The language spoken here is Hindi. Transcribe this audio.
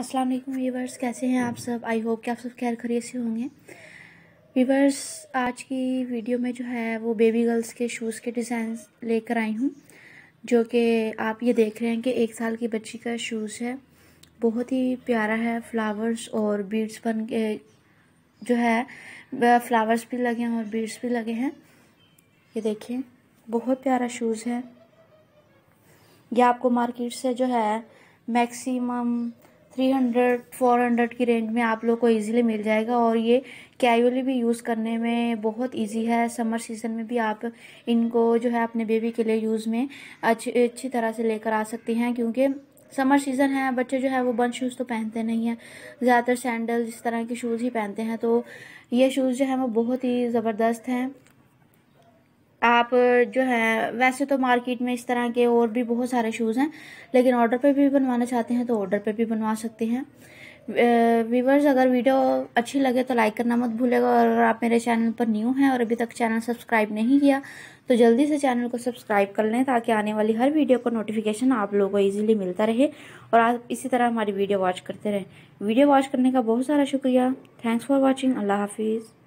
अस्सलाम वालेकुम वीवर्स कैसे हैं आप सब आई होप कि आप सब खैर खरीद से होंगे वीवर्स आज की वीडियो में जो है वो बेबी गर्ल्स के शूज़ के डिज़ाइन लेकर आई हूँ जो कि आप ये देख रहे हैं कि एक साल की बच्ची का शूज़ है बहुत ही प्यारा है फ्लावर्स और बीड्स बन के जो है फ्लावर्स भी लगे हैं और बीड्स भी लगे हैं ये देखें बहुत प्यारा शूज़ है यह आपको मार्केट से जो है maximum three hundred four hundred की रेंज में आप लोग को इजीली मिल जाएगा और ये कैजुअली भी यूज़ करने में बहुत इजी है समर सीज़न में भी आप इनको जो है अपने बेबी के लिए यूज़ में अच्छी अच्छी तरह से लेकर आ सकती हैं क्योंकि समर सीज़न है बच्चे जो है वो बंद शूज़ तो पहनते नहीं हैं ज़्यादातर सैंडल इस तरह के शूज़ ही पहनते हैं तो ये शूज़ जो है वो बहुत ही ज़बरदस्त हैं आप जो है वैसे तो मार्केट में इस तरह के और भी बहुत सारे शूज़ हैं लेकिन ऑर्डर पे भी बनवाना चाहते हैं तो ऑर्डर पे भी बनवा सकते हैं व्यूवर्स अगर वीडियो अच्छी लगे तो लाइक करना मत भूलेगा और अगर आप मेरे चैनल पर न्यू हैं और अभी तक चैनल सब्सक्राइब नहीं किया तो जल्दी से चैनल को सब्सक्राइब कर लें ताकि आने वाली हर वीडियो का नोटिफिकेशन आप लोगों को ईज़िली मिलता रहे और आप इसी तरह हमारी वीडियो वॉच करते रहें वीडियो वॉच करने का बहुत सारा शुक्रिया थैंक्स फॉर वॉचिंग अल्लाह हाफिज़